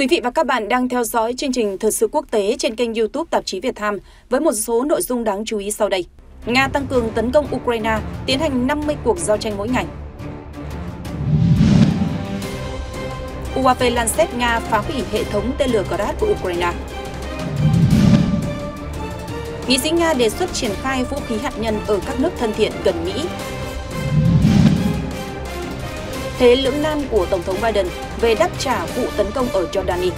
Quý vị và các bạn đang theo dõi chương trình Thời sự quốc tế trên kênh YouTube Tạp chí Việt Nam với một số nội dung đáng chú ý sau đây. Nga tăng cường tấn công Ukraine, tiến hành 50 cuộc giao tranh mỗi ngày. UAV Lancet Nga phá hủy hệ thống tên lửa Grad của Ukraine. Nghị sĩ Nga đề xuất triển khai vũ khí hạt nhân ở các nước thân thiện gần Mỹ thế lưỡng nan của Tổng thống Biden về đáp trả vụ tấn công ở Jordani.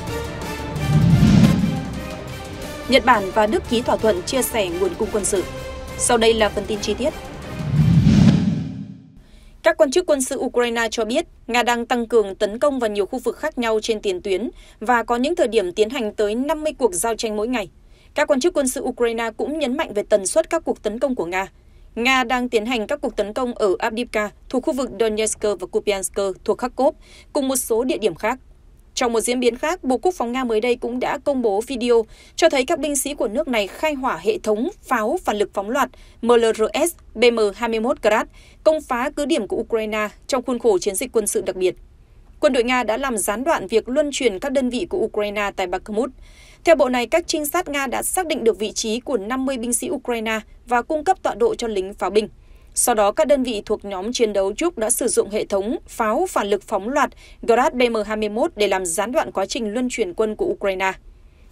Nhật Bản và Đức ký thỏa thuận chia sẻ nguồn cung quân sự. Sau đây là phần tin chi tiết. Các quan chức quân sự Ukraine cho biết Nga đang tăng cường tấn công vào nhiều khu vực khác nhau trên tiền tuyến và có những thời điểm tiến hành tới 50 cuộc giao tranh mỗi ngày. Các quan chức quân sự Ukraine cũng nhấn mạnh về tần suất các cuộc tấn công của Nga, Nga đang tiến hành các cuộc tấn công ở Abdivka thuộc khu vực Donetsk và Kupiansk thuộc Kharkov, cùng một số địa điểm khác. Trong một diễn biến khác, Bộ Quốc phòng Nga mới đây cũng đã công bố video cho thấy các binh sĩ của nước này khai hỏa hệ thống pháo phản lực phóng loạt MLRS BM-21 Grad, công phá cứ điểm của Ukraine trong khuôn khổ chiến dịch quân sự đặc biệt. Quân đội Nga đã làm gián đoạn việc luân chuyển các đơn vị của Ukraine tại Bakhmut theo bộ này các trinh sát nga đã xác định được vị trí của năm mươi binh sĩ ukraine và cung cấp tọa độ cho lính pháo binh sau đó các đơn vị thuộc nhóm chiến đấu chúc đã sử dụng hệ thống pháo phản lực phóng loạt grad bm 21 để làm gián đoạn quá trình luân chuyển quân của ukraine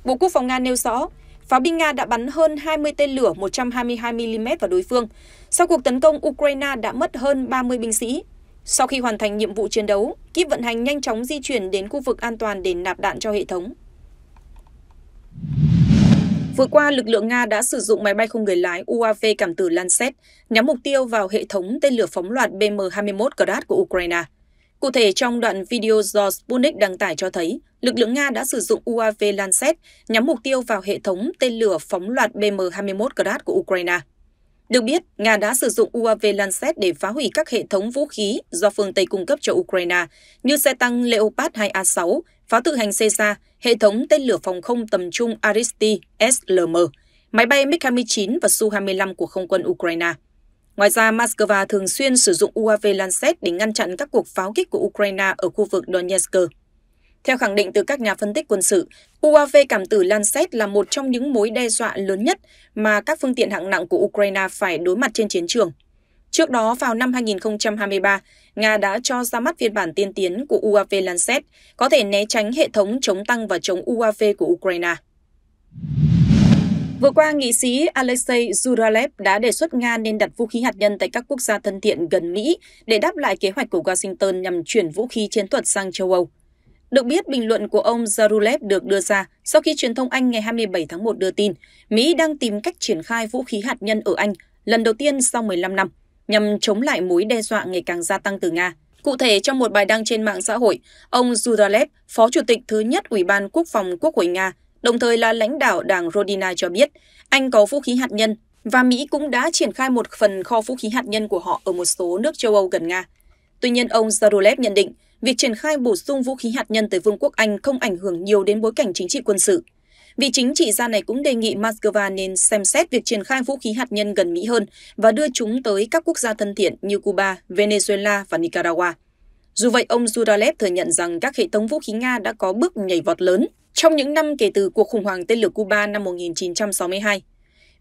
bộ quốc phòng nga nêu rõ pháo binh Nga đã bắn hơn 20 tên lửa 122mm vào đối phương. Sau cuộc tấn công, Ukraine đã mất hơn 30 binh sĩ. Sau khi hoàn thành nhiệm vụ chiến đấu, kíp vận hành nhanh chóng di chuyển đến khu vực an toàn để nạp đạn cho hệ thống. Vừa qua, lực lượng Nga đã sử dụng máy bay không người lái UAV cảm tử Lancet nhắm mục tiêu vào hệ thống tên lửa phóng loạt BM-21 Grad của Ukraine. Cụ thể, trong đoạn video do Sputnik đăng tải cho thấy, lực lượng Nga đã sử dụng UAV Lancet nhắm mục tiêu vào hệ thống tên lửa phóng loạt BM-21 Grad của Ukraine. Được biết, Nga đã sử dụng UAV Lancet để phá hủy các hệ thống vũ khí do phương Tây cung cấp cho Ukraine, như xe tăng Leopard 2A6, pháo tự hành Caesar, hệ thống tên lửa phòng không tầm trung Aristi SLM, máy bay MiG-29 và Su-25 của không quân Ukraine. Ngoài ra, Moscow thường xuyên sử dụng UAV Lancet để ngăn chặn các cuộc pháo kích của Ukraine ở khu vực Donetsk. Theo khẳng định từ các nhà phân tích quân sự, UAV cảm tử Lancet là một trong những mối đe dọa lớn nhất mà các phương tiện hạng nặng của Ukraine phải đối mặt trên chiến trường. Trước đó vào năm 2023, Nga đã cho ra mắt phiên bản tiên tiến của UAV Lancet, có thể né tránh hệ thống chống tăng và chống UAV của Ukraine. Vừa qua, nghị sĩ Alexei Zuralev đã đề xuất Nga nên đặt vũ khí hạt nhân tại các quốc gia thân thiện gần Mỹ để đáp lại kế hoạch của Washington nhằm chuyển vũ khí chiến thuật sang châu Âu. Được biết, bình luận của ông Zarulev được đưa ra sau khi truyền thông Anh ngày 27 tháng 1 đưa tin Mỹ đang tìm cách triển khai vũ khí hạt nhân ở Anh lần đầu tiên sau 15 năm nhằm chống lại mối đe dọa ngày càng gia tăng từ Nga. Cụ thể, trong một bài đăng trên mạng xã hội, ông Zudalev, Phó Chủ tịch thứ nhất Ủy ban Quốc phòng Quốc hội Nga, đồng thời là lãnh đạo đảng Rodina cho biết Anh có vũ khí hạt nhân và Mỹ cũng đã triển khai một phần kho vũ khí hạt nhân của họ ở một số nước châu Âu gần Nga. Tuy nhiên, ông Zadolev nhận định việc triển khai bổ sung vũ khí hạt nhân tới Vương quốc Anh không ảnh hưởng nhiều đến bối cảnh chính trị quân sự. Vị chính trị gia này cũng đề nghị Moscow nên xem xét việc triển khai vũ khí hạt nhân gần Mỹ hơn và đưa chúng tới các quốc gia thân thiện như Cuba, Venezuela và Nicaragua. Dù vậy, ông Zuralev thừa nhận rằng các hệ thống vũ khí Nga đã có bước nhảy vọt lớn trong những năm kể từ cuộc khủng hoảng tên lửa Cuba năm 1962.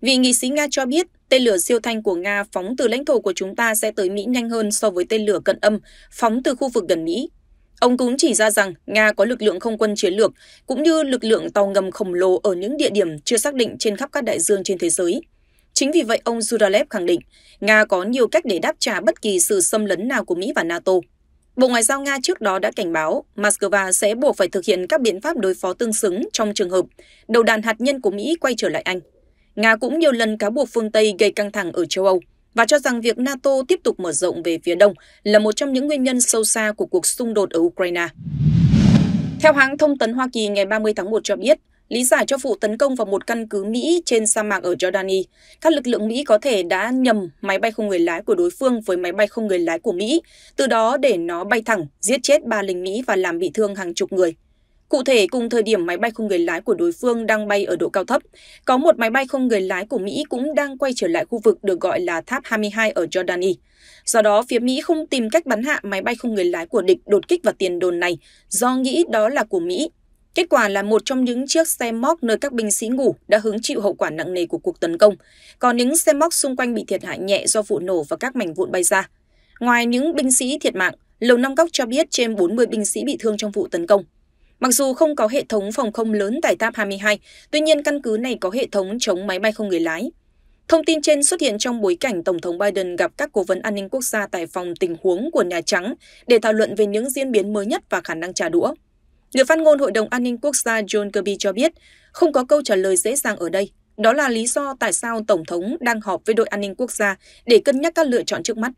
Vị nghị sĩ Nga cho biết tên lửa siêu thanh của Nga phóng từ lãnh thổ của chúng ta sẽ tới Mỹ nhanh hơn so với tên lửa cận âm phóng từ khu vực gần Mỹ Ông cũng chỉ ra rằng Nga có lực lượng không quân chiến lược cũng như lực lượng tàu ngầm khổng lồ ở những địa điểm chưa xác định trên khắp các đại dương trên thế giới. Chính vì vậy, ông Zuralev khẳng định Nga có nhiều cách để đáp trả bất kỳ sự xâm lấn nào của Mỹ và NATO. Bộ Ngoại giao Nga trước đó đã cảnh báo Moscow sẽ buộc phải thực hiện các biện pháp đối phó tương xứng trong trường hợp đầu đàn hạt nhân của Mỹ quay trở lại Anh. Nga cũng nhiều lần cáo buộc phương Tây gây căng thẳng ở châu Âu và cho rằng việc NATO tiếp tục mở rộng về phía đông là một trong những nguyên nhân sâu xa của cuộc xung đột ở Ukraine. Theo hãng thông tấn Hoa Kỳ ngày 30 tháng 1 cho biết, lý giải cho vụ tấn công vào một căn cứ Mỹ trên sa mạc ở Jordani, các lực lượng Mỹ có thể đã nhầm máy bay không người lái của đối phương với máy bay không người lái của Mỹ, từ đó để nó bay thẳng, giết chết ba lính Mỹ và làm bị thương hàng chục người. Cụ thể, cùng thời điểm máy bay không người lái của đối phương đang bay ở độ cao thấp, có một máy bay không người lái của Mỹ cũng đang quay trở lại khu vực được gọi là Tháp 22 ở Jordani. Do đó, phía Mỹ không tìm cách bắn hạ máy bay không người lái của địch đột kích vào tiền đồn này do nghĩ đó là của Mỹ. Kết quả là một trong những chiếc xe móc nơi các binh sĩ ngủ đã hứng chịu hậu quả nặng nề của cuộc tấn công, còn những xe móc xung quanh bị thiệt hại nhẹ do vụ nổ và các mảnh vụn bay ra. Ngoài những binh sĩ thiệt mạng, Lầu Năm Góc cho biết trên 40 binh sĩ bị thương trong vụ tấn công. Mặc dù không có hệ thống phòng không lớn tại tháp 22, tuy nhiên căn cứ này có hệ thống chống máy bay không người lái. Thông tin trên xuất hiện trong bối cảnh Tổng thống Biden gặp các cố vấn an ninh quốc gia tại phòng tình huống của Nhà Trắng để thảo luận về những diễn biến mới nhất và khả năng trả đũa. Người phát ngôn Hội đồng An ninh Quốc gia John Kirby cho biết, không có câu trả lời dễ dàng ở đây. Đó là lý do tại sao Tổng thống đang họp với đội an ninh quốc gia để cân nhắc các lựa chọn trước mắt.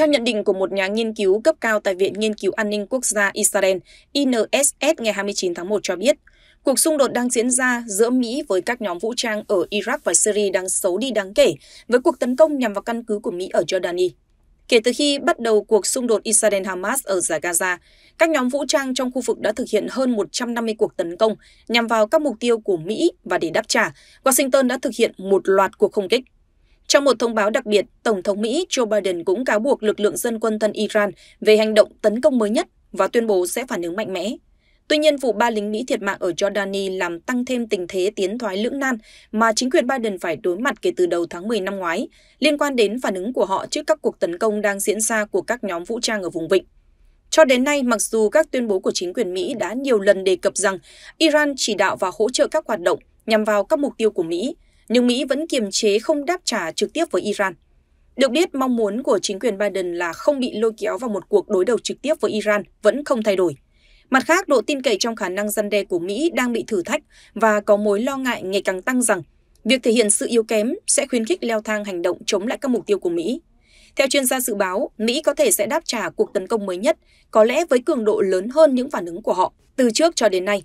Theo nhận định của một nhà nghiên cứu cấp cao tại Viện Nghiên cứu An ninh Quốc gia Israel, INSS ngày 29 tháng 1 cho biết, cuộc xung đột đang diễn ra giữa Mỹ với các nhóm vũ trang ở Iraq và Syria đang xấu đi đáng kể với cuộc tấn công nhằm vào căn cứ của Mỹ ở Jordani. Kể từ khi bắt đầu cuộc xung đột Israel-Hamas ở giải Gaza, các nhóm vũ trang trong khu vực đã thực hiện hơn 150 cuộc tấn công nhằm vào các mục tiêu của Mỹ và để đáp trả, Washington đã thực hiện một loạt cuộc không kích. Trong một thông báo đặc biệt, Tổng thống Mỹ Joe Biden cũng cáo buộc lực lượng dân quân thân Iran về hành động tấn công mới nhất và tuyên bố sẽ phản ứng mạnh mẽ. Tuy nhiên, vụ ba lính Mỹ thiệt mạng ở Jordani làm tăng thêm tình thế tiến thoái lưỡng nan mà chính quyền Biden phải đối mặt kể từ đầu tháng 10 năm ngoái, liên quan đến phản ứng của họ trước các cuộc tấn công đang diễn ra của các nhóm vũ trang ở vùng vịnh. Cho đến nay, mặc dù các tuyên bố của chính quyền Mỹ đã nhiều lần đề cập rằng Iran chỉ đạo và hỗ trợ các hoạt động nhằm vào các mục tiêu của Mỹ, nhưng Mỹ vẫn kiềm chế không đáp trả trực tiếp với Iran. Được biết, mong muốn của chính quyền Biden là không bị lôi kéo vào một cuộc đối đầu trực tiếp với Iran vẫn không thay đổi. Mặt khác, độ tin cậy trong khả năng răn đe của Mỹ đang bị thử thách và có mối lo ngại ngày càng tăng rằng việc thể hiện sự yếu kém sẽ khuyến khích leo thang hành động chống lại các mục tiêu của Mỹ. Theo chuyên gia dự báo, Mỹ có thể sẽ đáp trả cuộc tấn công mới nhất, có lẽ với cường độ lớn hơn những phản ứng của họ từ trước cho đến nay.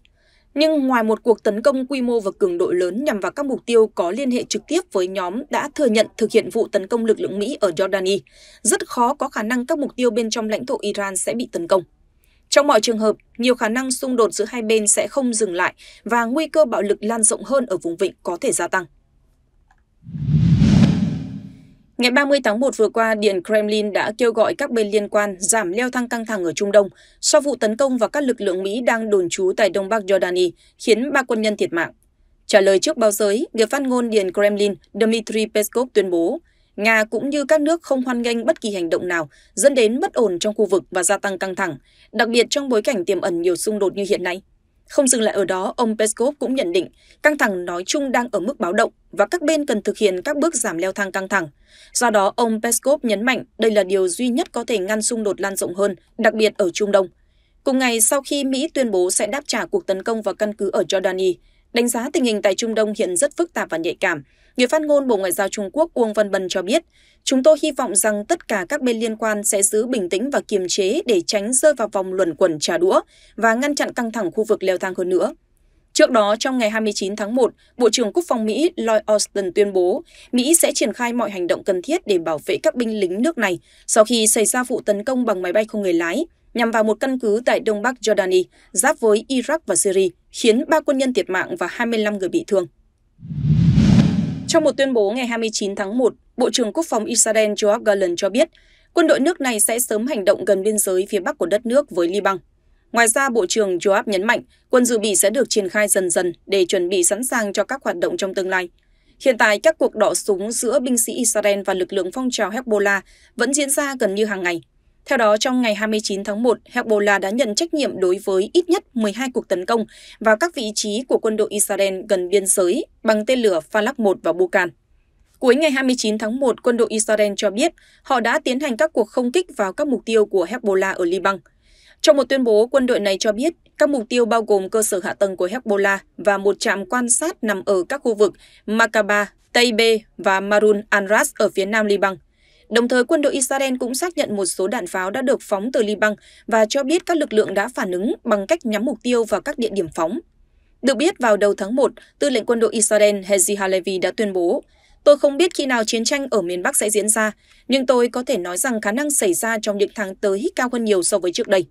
Nhưng ngoài một cuộc tấn công quy mô và cường độ lớn nhằm vào các mục tiêu có liên hệ trực tiếp với nhóm đã thừa nhận thực hiện vụ tấn công lực lượng Mỹ ở Jordani, rất khó có khả năng các mục tiêu bên trong lãnh thổ Iran sẽ bị tấn công. Trong mọi trường hợp, nhiều khả năng xung đột giữa hai bên sẽ không dừng lại và nguy cơ bạo lực lan rộng hơn ở vùng vịnh có thể gia tăng. Ngày 30 tháng 1 vừa qua, Điện Kremlin đã kêu gọi các bên liên quan giảm leo thang căng thẳng ở Trung Đông sau vụ tấn công vào các lực lượng Mỹ đang đồn trú tại Đông Bắc Jordani, khiến ba quân nhân thiệt mạng. Trả lời trước báo giới, người phát ngôn Điện Kremlin Dmitry Peskov tuyên bố, Nga cũng như các nước không hoan nghênh bất kỳ hành động nào dẫn đến bất ổn trong khu vực và gia tăng căng thẳng, đặc biệt trong bối cảnh tiềm ẩn nhiều xung đột như hiện nay. Không dừng lại ở đó, ông Peskov cũng nhận định căng thẳng nói chung đang ở mức báo động và các bên cần thực hiện các bước giảm leo thang căng thẳng. Do đó, ông Peskov nhấn mạnh đây là điều duy nhất có thể ngăn xung đột lan rộng hơn, đặc biệt ở Trung Đông. Cùng ngày sau khi Mỹ tuyên bố sẽ đáp trả cuộc tấn công vào căn cứ ở Jordani, đánh giá tình hình tại Trung Đông hiện rất phức tạp và nhạy cảm, Người phát ngôn Bộ Ngoại giao Trung Quốc Uông Văn Bân cho biết, chúng tôi hy vọng rằng tất cả các bên liên quan sẽ giữ bình tĩnh và kiềm chế để tránh rơi vào vòng luẩn quẩn trả đũa và ngăn chặn căng thẳng khu vực leo thang hơn nữa. Trước đó, trong ngày 29 tháng 1, Bộ trưởng Quốc phòng Mỹ Lloyd Austin tuyên bố Mỹ sẽ triển khai mọi hành động cần thiết để bảo vệ các binh lính nước này sau khi xảy ra vụ tấn công bằng máy bay không người lái nhằm vào một căn cứ tại Đông Bắc Jordani, giáp với Iraq và Syria, khiến ba quân nhân thiệt mạng và 25 người bị thương. Trong một tuyên bố ngày 29 tháng 1, Bộ trưởng Quốc phòng Israel Joab Gallant cho biết quân đội nước này sẽ sớm hành động gần biên giới phía bắc của đất nước với Liban. Ngoài ra, Bộ trưởng Joab nhấn mạnh quân dự bị sẽ được triển khai dần dần để chuẩn bị sẵn sàng cho các hoạt động trong tương lai. Hiện tại, các cuộc đọ súng giữa binh sĩ Israel và lực lượng phong trào Hezbollah vẫn diễn ra gần như hàng ngày. Theo đó, trong ngày 29 tháng 1, Hezbollah đã nhận trách nhiệm đối với ít nhất 12 cuộc tấn công vào các vị trí của quân đội Israel gần biên giới bằng tên lửa Falak 1 và Bukan. Cuối ngày 29 tháng 1, quân đội Israel cho biết họ đã tiến hành các cuộc không kích vào các mục tiêu của Hezbollah ở Liban. Trong một tuyên bố, quân đội này cho biết các mục tiêu bao gồm cơ sở hạ tầng của Hezbollah và một trạm quan sát nằm ở các khu vực Makaba, Tây B và Marun Anras ở phía nam Liban. Đồng thời, quân đội Israel cũng xác nhận một số đạn pháo đã được phóng từ Liban và cho biết các lực lượng đã phản ứng bằng cách nhắm mục tiêu vào các địa điểm phóng. Được biết, vào đầu tháng 1, tư lệnh quân đội Israel Hezi Halevi đã tuyên bố Tôi không biết khi nào chiến tranh ở miền Bắc sẽ diễn ra, nhưng tôi có thể nói rằng khả năng xảy ra trong những tháng tới cao hơn nhiều so với trước đây.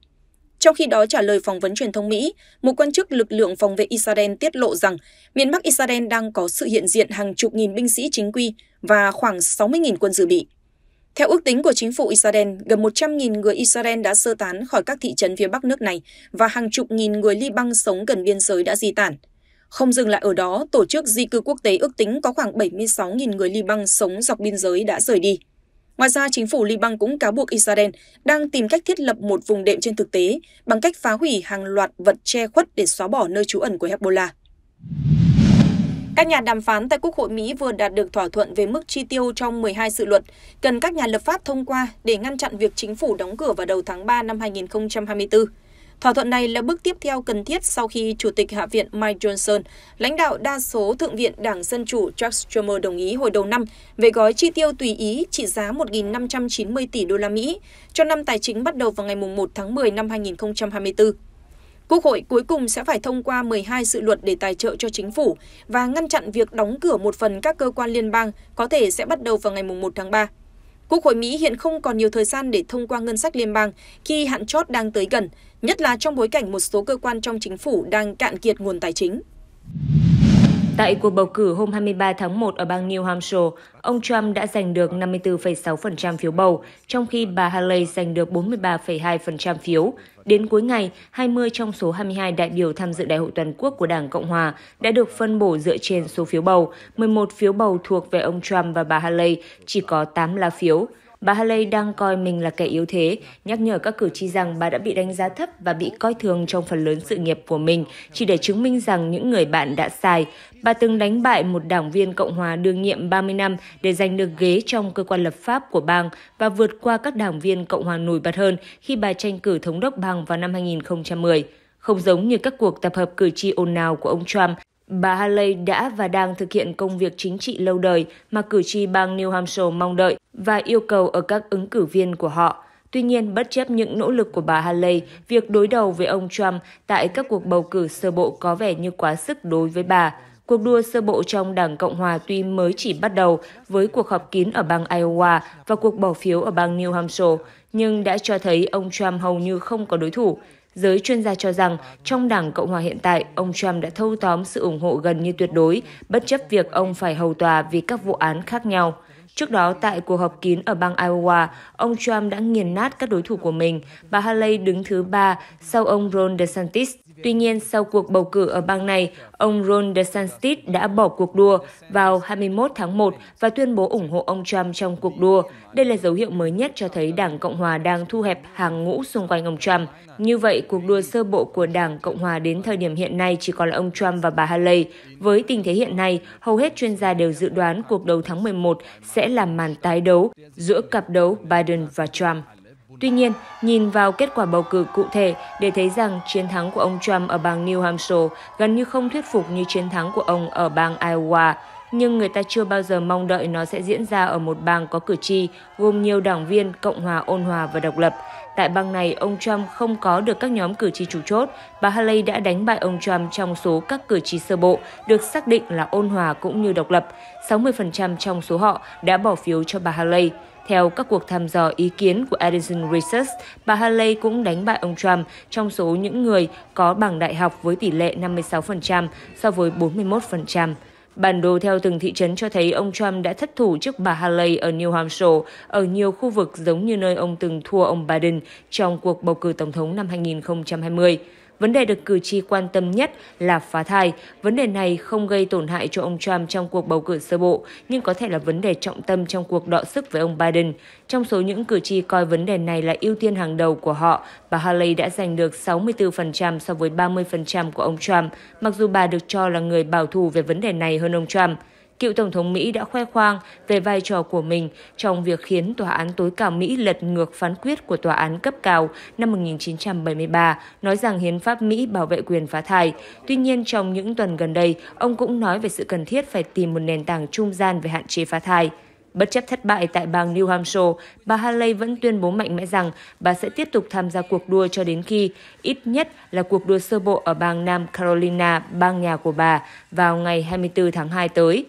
Trong khi đó trả lời phỏng vấn truyền thông Mỹ, một quan chức lực lượng phòng vệ Israel tiết lộ rằng miền Bắc Israel đang có sự hiện diện hàng chục nghìn binh sĩ chính quy và khoảng 60.000 quân dự bị. Theo ước tính của chính phủ Israel, gần 100.000 người Israel đã sơ tán khỏi các thị trấn phía bắc nước này và hàng chục nghìn người Liban sống gần biên giới đã di tản. Không dừng lại ở đó, Tổ chức Di cư Quốc tế ước tính có khoảng 76.000 người Liban sống dọc biên giới đã rời đi. Ngoài ra, chính phủ Liban cũng cáo buộc Israel đang tìm cách thiết lập một vùng đệm trên thực tế bằng cách phá hủy hàng loạt vật che khuất để xóa bỏ nơi trú ẩn của Hezbollah. Các nhà đàm phán tại Quốc hội Mỹ vừa đạt được thỏa thuận về mức chi tiêu trong 12 sự luật cần các nhà lập pháp thông qua để ngăn chặn việc chính phủ đóng cửa vào đầu tháng 3 năm 2024. Thỏa thuận này là bước tiếp theo cần thiết sau khi Chủ tịch Hạ viện Mike Johnson, lãnh đạo đa số Thượng viện Đảng Dân Chủ Chuck Schumer đồng ý hồi đầu năm về gói chi tiêu tùy ý trị giá 1.590 tỷ đô la Mỹ cho năm tài chính bắt đầu vào ngày 1 tháng 10 năm 2024. Quốc hội cuối cùng sẽ phải thông qua 12 dự luật để tài trợ cho chính phủ và ngăn chặn việc đóng cửa một phần các cơ quan liên bang có thể sẽ bắt đầu vào ngày 1 tháng 3. Quốc hội Mỹ hiện không còn nhiều thời gian để thông qua ngân sách liên bang khi hạn chót đang tới gần, nhất là trong bối cảnh một số cơ quan trong chính phủ đang cạn kiệt nguồn tài chính. Tại cuộc bầu cử hôm 23 tháng 1 ở bang New Hampshire, ông Trump đã giành được 54,6% phiếu bầu, trong khi bà Haley giành được 43,2% phiếu. Đến cuối ngày, 20 trong số 22 đại biểu tham dự Đại hội toàn quốc của Đảng Cộng hòa đã được phân bổ dựa trên số phiếu bầu. 11 phiếu bầu thuộc về ông Trump và bà Haley, chỉ có 8 lá phiếu. Bà Haley đang coi mình là kẻ yếu thế, nhắc nhở các cử tri rằng bà đã bị đánh giá thấp và bị coi thường trong phần lớn sự nghiệp của mình, chỉ để chứng minh rằng những người bạn đã sai. Bà từng đánh bại một đảng viên Cộng hòa đương nhiệm 30 năm để giành được ghế trong cơ quan lập pháp của bang và vượt qua các đảng viên Cộng hòa nổi bật hơn khi bà tranh cử thống đốc bang vào năm 2010. Không giống như các cuộc tập hợp cử tri ồn ào của ông Trump, Bà Haley đã và đang thực hiện công việc chính trị lâu đời mà cử tri bang New Hampshire mong đợi và yêu cầu ở các ứng cử viên của họ. Tuy nhiên, bất chấp những nỗ lực của bà Haley, việc đối đầu với ông Trump tại các cuộc bầu cử sơ bộ có vẻ như quá sức đối với bà. Cuộc đua sơ bộ trong Đảng Cộng Hòa tuy mới chỉ bắt đầu với cuộc họp kín ở bang Iowa và cuộc bỏ phiếu ở bang New Hampshire, nhưng đã cho thấy ông Trump hầu như không có đối thủ. Giới chuyên gia cho rằng trong Đảng Cộng Hòa hiện tại, ông Trump đã thâu tóm sự ủng hộ gần như tuyệt đối, bất chấp việc ông phải hầu tòa vì các vụ án khác nhau. Trước đó, tại cuộc họp kín ở bang Iowa, ông Trump đã nghiền nát các đối thủ của mình. Bà Haley đứng thứ ba sau ông Ron DeSantis Tuy nhiên, sau cuộc bầu cử ở bang này, ông Ron DeSantis đã bỏ cuộc đua vào 21 tháng 1 và tuyên bố ủng hộ ông Trump trong cuộc đua. Đây là dấu hiệu mới nhất cho thấy Đảng Cộng Hòa đang thu hẹp hàng ngũ xung quanh ông Trump. Như vậy, cuộc đua sơ bộ của Đảng Cộng Hòa đến thời điểm hiện nay chỉ còn là ông Trump và bà Haley. Với tình thế hiện nay, hầu hết chuyên gia đều dự đoán cuộc đấu tháng 11 sẽ là màn tái đấu giữa cặp đấu Biden và Trump. Tuy nhiên, nhìn vào kết quả bầu cử cụ thể để thấy rằng chiến thắng của ông Trump ở bang New Hampshire gần như không thuyết phục như chiến thắng của ông ở bang Iowa. Nhưng người ta chưa bao giờ mong đợi nó sẽ diễn ra ở một bang có cử tri, gồm nhiều đảng viên, cộng hòa ôn hòa và độc lập. Tại bang này, ông Trump không có được các nhóm cử tri chủ chốt. Bà Haley đã đánh bại ông Trump trong số các cử tri sơ bộ được xác định là ôn hòa cũng như độc lập. 60% trong số họ đã bỏ phiếu cho bà Haley. Theo các cuộc thăm dò ý kiến của Edison Research, bà Haley cũng đánh bại ông Trump trong số những người có bằng đại học với tỷ lệ 56% so với 41%. Bản đồ theo từng thị trấn cho thấy ông Trump đã thất thủ trước bà Haley ở New Hampshire, ở nhiều khu vực giống như nơi ông từng thua ông Biden trong cuộc bầu cử tổng thống năm 2020. Vấn đề được cử tri quan tâm nhất là phá thai. Vấn đề này không gây tổn hại cho ông Trump trong cuộc bầu cử sơ bộ, nhưng có thể là vấn đề trọng tâm trong cuộc đọ sức với ông Biden. Trong số những cử tri coi vấn đề này là ưu tiên hàng đầu của họ, bà Haley đã giành được 64% so với 30% của ông Trump, mặc dù bà được cho là người bảo thủ về vấn đề này hơn ông Trump. Cựu Tổng thống Mỹ đã khoe khoang về vai trò của mình trong việc khiến Tòa án tối cao Mỹ lật ngược phán quyết của Tòa án cấp cao năm 1973, nói rằng hiến pháp Mỹ bảo vệ quyền phá thai. Tuy nhiên, trong những tuần gần đây, ông cũng nói về sự cần thiết phải tìm một nền tảng trung gian về hạn chế phá thai. Bất chấp thất bại tại bang New Hampshire, bà Haley vẫn tuyên bố mạnh mẽ rằng bà sẽ tiếp tục tham gia cuộc đua cho đến khi ít nhất là cuộc đua sơ bộ ở bang Nam Carolina, bang nhà của bà, vào ngày 24 tháng 2 tới.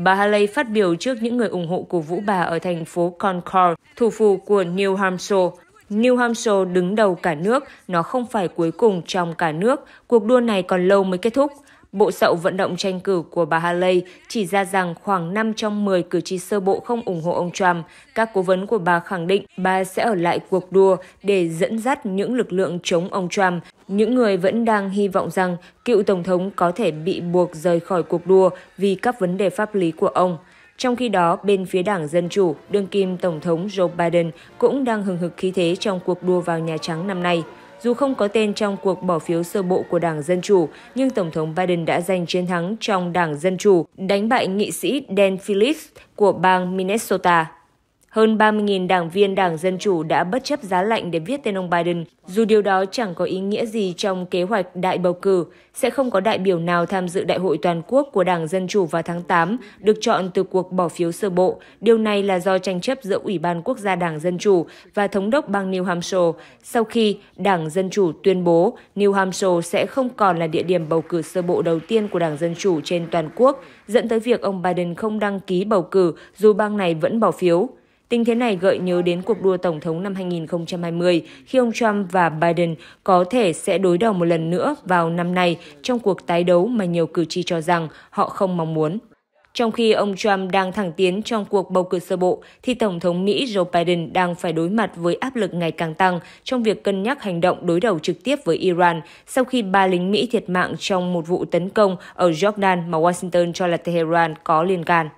Bà Haley phát biểu trước những người ủng hộ cổ vũ bà ở thành phố Concord, thủ phủ của New Hampshire. New Hampshire đứng đầu cả nước, nó không phải cuối cùng trong cả nước, cuộc đua này còn lâu mới kết thúc. Bộ sậu vận động tranh cử của bà Haley chỉ ra rằng khoảng 5 trong 10 cử tri sơ bộ không ủng hộ ông Trump. Các cố vấn của bà khẳng định bà sẽ ở lại cuộc đua để dẫn dắt những lực lượng chống ông Trump. Những người vẫn đang hy vọng rằng cựu Tổng thống có thể bị buộc rời khỏi cuộc đua vì các vấn đề pháp lý của ông. Trong khi đó, bên phía đảng Dân Chủ, đương kim Tổng thống Joe Biden cũng đang hừng hực khí thế trong cuộc đua vào Nhà Trắng năm nay. Dù không có tên trong cuộc bỏ phiếu sơ bộ của Đảng Dân Chủ, nhưng Tổng thống Biden đã giành chiến thắng trong Đảng Dân Chủ, đánh bại nghị sĩ Dan Phillips của bang Minnesota. Hơn 30.000 đảng viên Đảng Dân Chủ đã bất chấp giá lạnh để viết tên ông Biden, dù điều đó chẳng có ý nghĩa gì trong kế hoạch đại bầu cử. Sẽ không có đại biểu nào tham dự đại hội toàn quốc của Đảng Dân Chủ vào tháng 8 được chọn từ cuộc bỏ phiếu sơ bộ. Điều này là do tranh chấp giữa Ủy ban Quốc gia Đảng Dân Chủ và Thống đốc bang New Hampshire sau khi Đảng Dân Chủ tuyên bố New Hampshire sẽ không còn là địa điểm bầu cử sơ bộ đầu tiên của Đảng Dân Chủ trên toàn quốc, dẫn tới việc ông Biden không đăng ký bầu cử dù bang này vẫn bỏ phiếu. Tình thế này gợi nhớ đến cuộc đua Tổng thống năm 2020 khi ông Trump và Biden có thể sẽ đối đầu một lần nữa vào năm nay trong cuộc tái đấu mà nhiều cử tri cho rằng họ không mong muốn. Trong khi ông Trump đang thẳng tiến trong cuộc bầu cử sơ bộ, thì Tổng thống Mỹ Joe Biden đang phải đối mặt với áp lực ngày càng tăng trong việc cân nhắc hành động đối đầu trực tiếp với Iran sau khi ba lính Mỹ thiệt mạng trong một vụ tấn công ở Jordan mà Washington cho là Tehran có liên can.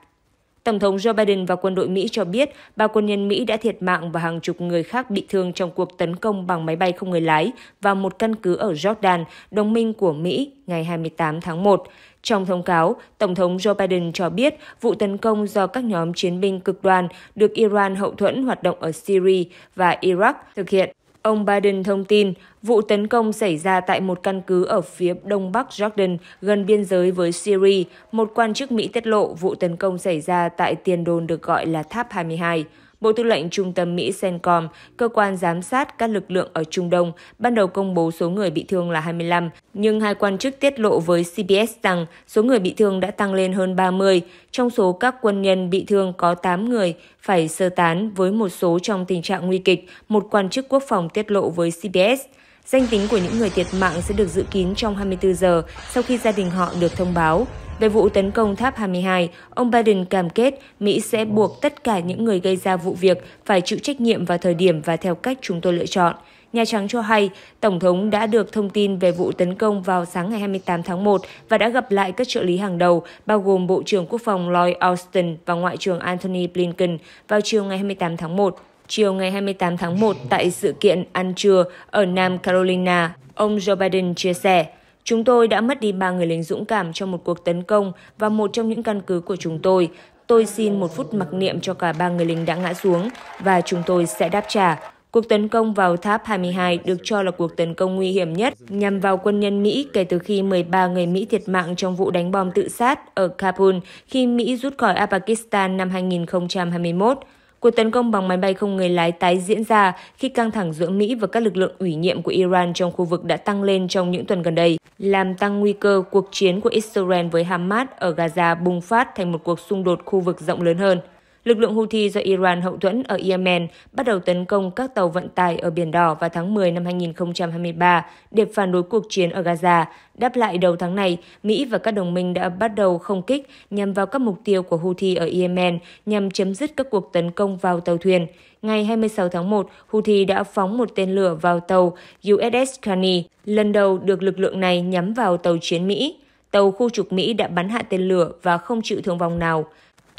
Tổng thống Joe Biden và quân đội Mỹ cho biết ba quân nhân Mỹ đã thiệt mạng và hàng chục người khác bị thương trong cuộc tấn công bằng máy bay không người lái vào một căn cứ ở Jordan, đồng minh của Mỹ, ngày 28 tháng 1. Trong thông cáo, Tổng thống Joe Biden cho biết vụ tấn công do các nhóm chiến binh cực đoan được Iran hậu thuẫn hoạt động ở Syria và Iraq thực hiện. Ông Biden thông tin vụ tấn công xảy ra tại một căn cứ ở phía đông bắc Jordan gần biên giới với Syria. Một quan chức Mỹ tiết lộ vụ tấn công xảy ra tại tiền đồn được gọi là Tháp 22. Bộ Tư lệnh Trung tâm Mỹ CENTCOM, cơ quan giám sát các lực lượng ở Trung Đông, ban đầu công bố số người bị thương là 25, nhưng hai quan chức tiết lộ với CBS rằng số người bị thương đã tăng lên hơn 30. Trong số các quân nhân bị thương có 8 người phải sơ tán với một số trong tình trạng nguy kịch, một quan chức quốc phòng tiết lộ với CBS. Danh tính của những người thiệt mạng sẽ được dự kín trong 24 giờ sau khi gia đình họ được thông báo. Về vụ tấn công tháp 22, ông Biden cam kết Mỹ sẽ buộc tất cả những người gây ra vụ việc phải chịu trách nhiệm vào thời điểm và theo cách chúng tôi lựa chọn. Nhà Trắng cho hay, Tổng thống đã được thông tin về vụ tấn công vào sáng ngày 28 tháng 1 và đã gặp lại các trợ lý hàng đầu, bao gồm Bộ trưởng Quốc phòng Lloyd Austin và Ngoại trưởng Anthony Blinken vào chiều ngày 28 tháng 1. Chiều ngày 28 tháng 1 tại sự kiện ăn trưa ở Nam Carolina, ông Joe Biden chia sẻ, Chúng tôi đã mất đi ba người lính dũng cảm trong một cuộc tấn công và một trong những căn cứ của chúng tôi. Tôi xin một phút mặc niệm cho cả ba người lính đã ngã xuống và chúng tôi sẽ đáp trả. Cuộc tấn công vào tháp 22 được cho là cuộc tấn công nguy hiểm nhất nhằm vào quân nhân Mỹ kể từ khi 13 người Mỹ thiệt mạng trong vụ đánh bom tự sát ở Kabul khi Mỹ rút khỏi Afghanistan năm 2021. Cuộc tấn công bằng máy bay không người lái tái diễn ra khi căng thẳng giữa Mỹ và các lực lượng ủy nhiệm của Iran trong khu vực đã tăng lên trong những tuần gần đây, làm tăng nguy cơ cuộc chiến của Israel với Hamas ở Gaza bùng phát thành một cuộc xung đột khu vực rộng lớn hơn. Lực lượng Houthi do Iran hậu thuẫn ở Yemen bắt đầu tấn công các tàu vận tải ở Biển Đỏ vào tháng 10 năm 2023 để phản đối cuộc chiến ở Gaza. Đáp lại đầu tháng này, Mỹ và các đồng minh đã bắt đầu không kích nhằm vào các mục tiêu của Houthi ở Yemen nhằm chấm dứt các cuộc tấn công vào tàu thuyền. Ngày 26 tháng 1, Houthi đã phóng một tên lửa vào tàu USS Carney, lần đầu được lực lượng này nhắm vào tàu chiến Mỹ. Tàu khu trục Mỹ đã bắn hạ tên lửa và không chịu thương vong nào.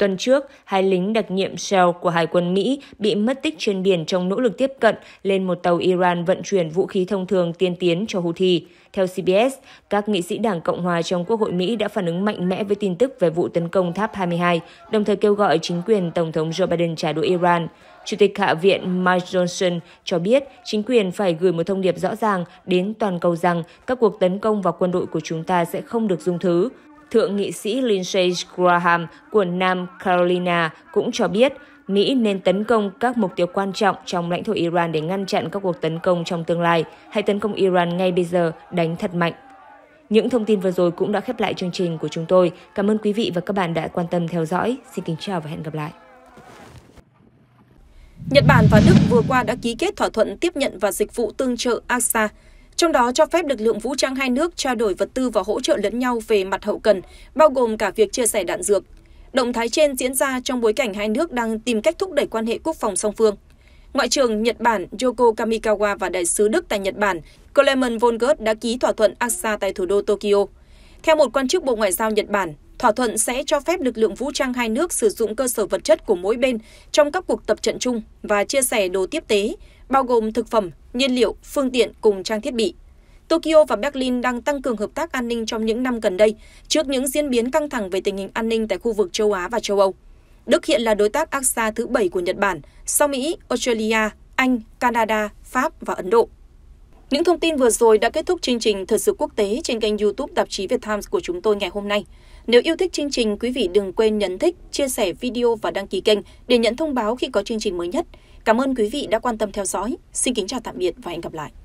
Tuần trước, hai lính đặc nhiệm Shell của Hải quân Mỹ bị mất tích trên biển trong nỗ lực tiếp cận lên một tàu Iran vận chuyển vũ khí thông thường tiên tiến cho Houthi. Theo CBS, các nghị sĩ Đảng Cộng hòa trong Quốc hội Mỹ đã phản ứng mạnh mẽ với tin tức về vụ tấn công tháp 22, đồng thời kêu gọi chính quyền Tổng thống Joe Biden trả đũa Iran. Chủ tịch Hạ viện Mike Johnson cho biết chính quyền phải gửi một thông điệp rõ ràng đến toàn cầu rằng các cuộc tấn công vào quân đội của chúng ta sẽ không được dung thứ thượng nghị sĩ Lindsey Graham của Nam Carolina cũng cho biết Mỹ nên tấn công các mục tiêu quan trọng trong lãnh thổ Iran để ngăn chặn các cuộc tấn công trong tương lai. Hãy tấn công Iran ngay bây giờ, đánh thật mạnh. Những thông tin vừa rồi cũng đã khép lại chương trình của chúng tôi. Cảm ơn quý vị và các bạn đã quan tâm theo dõi. Xin kính chào và hẹn gặp lại. Nhật Bản và Đức vừa qua đã ký kết thỏa thuận tiếp nhận và dịch vụ tương trợ ASA trong đó cho phép lực lượng vũ trang hai nước trao đổi vật tư và hỗ trợ lẫn nhau về mặt hậu cần, bao gồm cả việc chia sẻ đạn dược. Động thái trên diễn ra trong bối cảnh hai nước đang tìm cách thúc đẩy quan hệ quốc phòng song phương. Ngoại trưởng Nhật Bản Yoko Kamikawa và đại sứ Đức tại Nhật Bản Clement Volkert đã ký thỏa thuận ASA tại thủ đô Tokyo. Theo một quan chức Bộ Ngoại giao Nhật Bản, thỏa thuận sẽ cho phép lực lượng vũ trang hai nước sử dụng cơ sở vật chất của mỗi bên trong các cuộc tập trận chung và chia sẻ đồ tiếp tế, bao gồm thực phẩm, nhiên liệu, phương tiện cùng trang thiết bị. Tokyo và Berlin đang tăng cường hợp tác an ninh trong những năm gần đây trước những diễn biến căng thẳng về tình hình an ninh tại khu vực châu Á và châu Âu. Đức hiện là đối tác AXA thứ 7 của Nhật Bản, sau Mỹ, Australia, Anh, Canada, Pháp và Ấn Độ. Những thông tin vừa rồi đã kết thúc chương trình Thật sự quốc tế trên kênh YouTube tạp chí Việt Times của chúng tôi ngày hôm nay. Nếu yêu thích chương trình, quý vị đừng quên nhấn thích, chia sẻ video và đăng ký kênh để nhận thông báo khi có chương trình mới nhất. Cảm ơn quý vị đã quan tâm theo dõi. Xin kính chào tạm biệt và hẹn gặp lại.